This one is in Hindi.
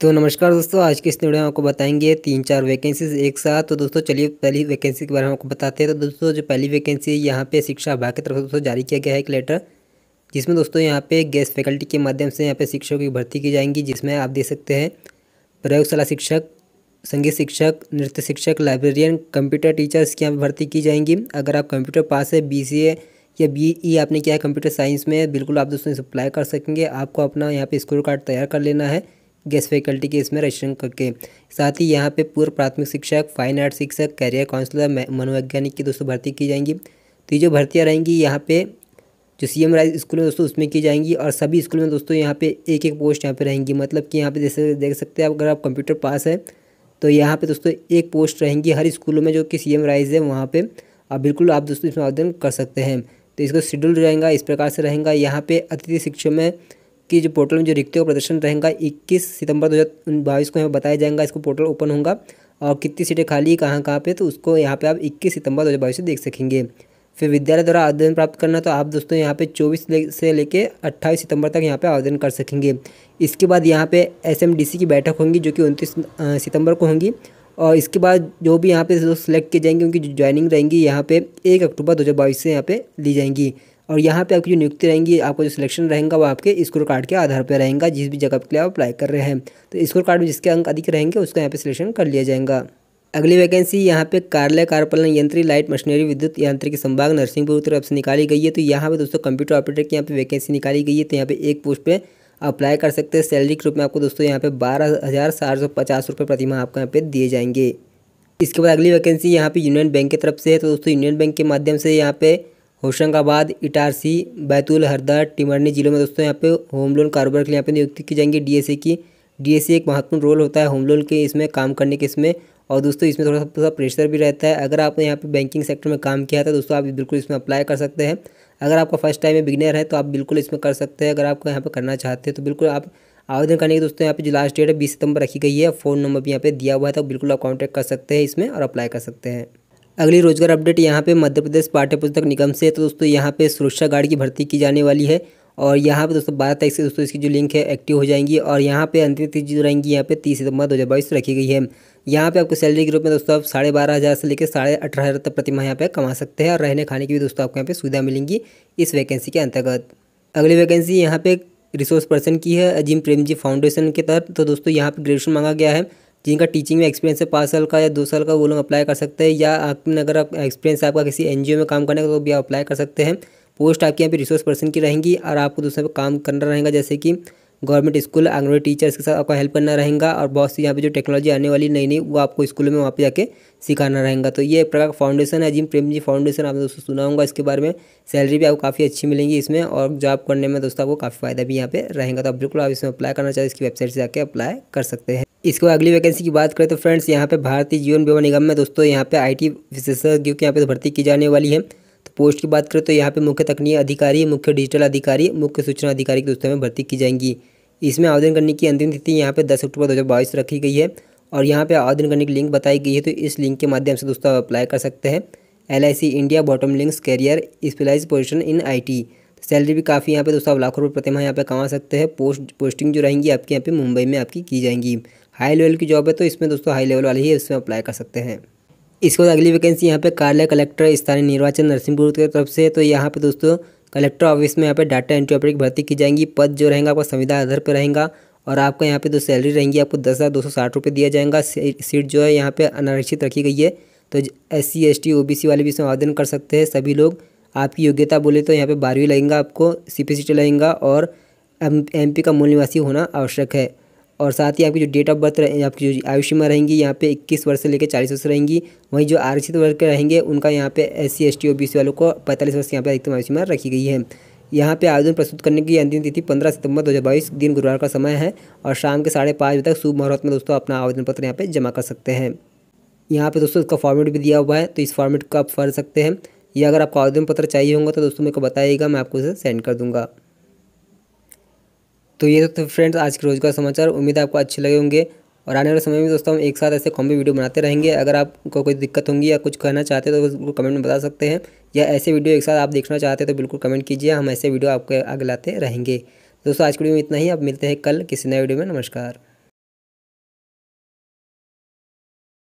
तो नमस्कार दोस्तों आज के इस वीडियो में आपको बताएंगे तीन चार वैकेंसीज एक साथ तो दोस्तों चलिए पहली वैकेंसी के बारे में आपको बताते हैं तो दोस्तों जो पहली वैकेंसी यहाँ पे शिक्षा विभाग की तरफ से दोस्तों जारी किया गया है एक लेटर जिसमें दोस्तों यहाँ पे गेस्ट फैकल्टी के माध्यम से यहाँ पे शिक्षकों की भर्ती की जाएंगी जिसमें आप देख सकते हैं प्रयोगशाला शिक्षक संगीत शिक्षक नृत्य शिक्षक लाइब्रेरियन कंप्यूटर टीचर्स की यहाँ पर भर्ती की जाएंगी अगर आप कंप्यूटर पास है बी या बी ई e, आपने किया है कंप्यूटर साइंस में बिल्कुल आप दोस्तों इसे अप्लाई कर सकेंगे आपको अपना यहाँ पे स्कोर कार्ड तैयार कर लेना है गेस्ट फैकल्टी के इसमें रजिस्ट्रेशन करके साथ ही यहाँ पे पूर्व प्राथमिक शिक्षक फाइन आर्ट शिक्षक कैरियर काउंसलर मनोवैज्ञानिक की दोस्तों भर्ती की जाएंगी तो ये जो भर्तियाँ रहेंगी यहाँ पे जो सी एम राइज स्कूल में दोस्तों उसमें की जाएंगी और सभी स्कूल में दोस्तों यहाँ पे एक एक पोस्ट यहाँ पे रहेंगी मतलब कि यहाँ पे जैसे देख सकते हैं अगर आप कंप्यूटर पास है तो यहाँ पे दोस्तों एक पोस्ट रहेंगी हर स्कूलों में जो कि सी एम राइज है वहाँ पे आप बिल्कुल आप दोस्तों इसमें आवेदन कर सकते हैं तो इसका शेड्यूल रहेगा इस प्रकार से रहेगा यहाँ पे अतिथि शिक्षा में की जो पोर्टल में जो रिक्त का प्रदर्शन रहेगा इक्कीस सितंबर दो हज़ार को यहाँ बताया जाएगा इसको पोर्टल ओपन होगा और कितनी सीटें खाली कहाँ कहाँ पे तो उसको यहाँ पे आप 21 सितंबर दो हज़ार से देख सकेंगे फिर विद्यालय द्वारा आवेदन प्राप्त करना तो आप दोस्तों यहाँ पे 24 ले, से लेके 28 सितंबर तक यहाँ पे आवेदन कर सकेंगे इसके बाद यहाँ पे एसएमडीसी की बैठक होंगी जो कि उनतीस सितंबर को होंगी और इसके बाद जो भी यहाँ पे दोस्त सेलेक्ट किए जाएंगे उनकी जो ज्वाइनिंग रहेंगी यहाँ पे एक अक्टूबर दो से यहाँ पे ली जाएंगी और यहाँ पे आपकी जो नियुक्ति रहेंगी आपका जो सिलेक्शन रहेगा वो आपके स्कोर कार्ड के आधार पर रहेगा जिस भी जगह के लिए आप अप्लाई कर रहे हैं तो स्कोर कार्ड में जिसके अंक अधिक रहेंगे उसका यहाँ पर सिलेक्शन कर लिया जाएगा अगली वैकेंसी यहाँ पे कार्यालय कार्यपालन यंत्री लाइट मशीनरी विद्युत यांत्रिक संभाग नरसिंहपुर तरफ से निकाली गई है तो यहाँ पे दोस्तों कंप्यूटर ऑपरेटर की यहाँ पे वैकेंसी निकाली गई है तो यहाँ पे एक पोस्ट पे अप्लाई कर सकते हैं सैलरी के रूप में आपको दोस्तों यहाँ पे बारह हज़ार सात सौ पचास रुपये प्रतिमा आपको यहाँ पे दिए जाएंगे इसके बाद अगली वैकेंसी यहाँ पे यूनियन बैंक की तरफ से है तो दोस्तों यूनियन बैंक के माध्यम से यहाँ पे होशंगाबाद इटारसी बैतूल हरदा टिमरनी जिलों में दोस्तों यहाँ पे होम लोन कारोबार के लिए यहाँ पे नियुक्ति की जाएंगी डीएसए की डीएसए एक महत्वपूर्ण रोल होता है होम लोन के इसमें काम करने के इसमें और दोस्तों इसमें थोड़ा सा थोड़ा प्रेशर भी रहता है अगर आपने यहाँ पे बैंकिंग सेक्टर में काम किया था दोस्तों आप बिल्कुल इसमें अप्लाई कर सकते हैं अगर आपका फर्स्ट टाइम में बिगनर है तो आप बिल्कुल इसमें कर सकते हैं अगर आपको यहाँ पर करना चाहते हैं तो बिल्कुल आप आवेदन करने के दोस्तों यहाँ पे जो लास्ट डेट है बीस सितंबर रखी गई है फ़ोन नंबर भी यहाँ पे दिया हुआ है तो बिल्कुल आप कॉन्टैक्ट कर सकते हैं इसमें और अप्लाई कर सकते हैं अगली रोजगार अपडेट यहाँ पे मध्य प्रदेश पाठ्य पुस्तक निगम से तो दोस्तों यहाँ पे सुरक्षा गार्ड की भर्ती की जाने वाली है और यहाँ पे दोस्तों बारह तारीख से दोस्तों इसकी जो लिंक है एक्टिव हो जाएंगी और यहाँ पे अंतिम तिथि जो रहेंगी यहाँ पे तीस सितंबर दो हज़ार बाईस रखी गई है यहाँ पे आपको सैलरी के रूप में दोस्तों आप साढ़े बारह हज़ार से लेकर साढ़े अठारह हज़ार तक प्रतिमा यहाँ पे कमा सकते हैं और रहने खाने की भी दोस्तों आपको यहाँ पे सुविधा मिलेंगी इस वैकेंसी के अंतर्गत अगली वैकेंसी यहाँ पे रिसोर्स पर्सन की है अजीम प्रेमजी फाउंडेशन के तहत तो दोस्तों यहाँ पर ग्रेजुएशन मांगा गया है जिनका टीचिंग में एक्सपीरियंस है पाँच साल का या दो साल का वो लोग अप्लाई कर सकते हैं या आपने अगर आप एक्सपीरियंस आपका किसी एन में काम करने का तो भी आप अप्लाई कर सकते हैं पोस्ट आपके यहाँ पे रिसोर्स पर्सन की रहेंगी और आपको दूसरे पर काम करना रहेगा जैसे कि गवर्नमेंट स्कूल आंगनबाड़ी टीचर्स के साथ आपका हेल्प करना रहेगा और बहुत सी यहाँ पे जो टेक्नोलॉजी आने वाली नई नई वो आपको स्कूल में वहाँ पे जाके सिखाना रहेगा तो ये एक प्रकार का फाउंडेशन है जिम प्रेम जी फाउंडेशन आपने दोस्तों सुनाऊंगा इसके बारे में सैलरी भी आपको काफ़ी अच्छी मिलेंगी इसमें और जॉब करने में दोस्तों आपको काफ़ी फायदा भी यहाँ पे रहेगा तो आप बिल्कुल आप इसमें अप्लाई करना चाहिए इसकी वेबसाइट से जाकर अप्लाई कर सकते हैं इसके बाद अगली वैकेंसी की बात करें तो फ्रेंड्स यहाँ पे भारतीय जीवन बीमा निगम में दोस्तों यहाँ पे आई टी विशेषज्ञों की यहाँ पे भर्ती की जाने वाली है पोस्ट की बात करें तो यहाँ पे मुख्य तकनीक अधिकारी मुख्य डिजिटल अधिकारी मुख्य सूचना अधिकारी के दोस्तों में भर्ती की जाएंगी इसमें आवेदन करने की अंतिम तिथि यहाँ पे दस अक्टूबर दो रखी गई है और यहाँ पे आवेदन करने की लिंक बताई गई है तो इस लिंक के माध्यम से दोस्तों अप्लाई कर सकते हैं all India bottom links career specialise position in AI तो सैलरी भी काफ़ी यहाँ पे दोस्तों आप लाखों रुपये प्रतिमा यहाँ पे कमा सकते हैं पोस्ट पोस्टिंग जो रहेंगी आपके यहाँ पे मुंबई में आपकी की जाएंगी हाई लेवल की जॉब है तो इसमें दोस्तों हाई लेवल वाली ही इसमें अप्लाई कर सकते हैं इसके बाद अगली वैकेंसी यहाँ पे कार्यालय कलेक्टर स्थानीय निर्वाचन नरसिंहपुर की तरफ से तो यहाँ पे दोस्तों कलेक्टर ऑफिस में यहाँ पे डाटा एंट्री ऑपरेटर की भर्ती की जाएंगी पद जो रहेगा आपका संविधान आधार पर रहेगा और आपका यहाँ पे जो सैलरी रहेंगी आपको दस हज़ार दो सौ साठ रुपये दिया जाएगा सीट जो है यहाँ पर अनारक्षित रखी गई है तो S C S T O B C वाले भी इसमें आवेदन कर सकते हैं सभी लोग आपकी योग्यता बोले तो यहाँ पर बारहवीं लगेगा आपको सी पी सी टी लगेगा और एम पी का मूल निवासी होना आवश्यक है और साथ ही आपकी जो डेट ऑफ बर्थ आपकी जो आयु सीमा रहेंगी यहाँ पे 21 वर्ष से लेकर 40 वर्ष रहेंगी वहीं जो आरक्षित वर्ग के रहेंगे उनका यहाँ पे S C S T O B C वालों को पैंतालीस वर्ष यहाँ पे अधिकतम आयु सीमा रखी गई है यहाँ पे आवेदन प्रस्तुत करने की अंतिम तिथि 15 सितंबर 2022 दिन गुरुवार का समय है और शाम के साढ़े पाँच बजे तक शुभ मुहूर्त में दोस्तों अपना आवेदन पत्र यहाँ पर जमा कर सकते हैं यहाँ पर दोस्तों इसका फॉर्मेट भी दिया हुआ है तो इस फॉर्मेट को आप फर सकते हैं या अगर आपको आवेदन पत्र चाहिए होंगे तो दोस्तों मेरे को बताइएगा मैं आपको इसे सेंड कर दूँगा तो ये तो फ्रेंड्स आज के रोजगार समाचार उम्मीद है आपको अच्छे लगे होंगे और आने वाले समय में दोस्तों हम एक साथ ऐसे कॉम्बी वीडियो बनाते रहेंगे अगर आपको कोई दिक्कत होंगी या कुछ कहना चाहते हैं तो बिल्कुल कमेंट में बता सकते हैं या ऐसे वीडियो एक साथ आप देखना चाहते हैं तो बिल्कुल कमेंट कीजिए हम ऐसे वीडियो आपके आगे लाते रहेंगे दोस्तों आज के वीडियो में इतना ही अब मिलते हैं कल किसी नए वीडियो में नमस्कार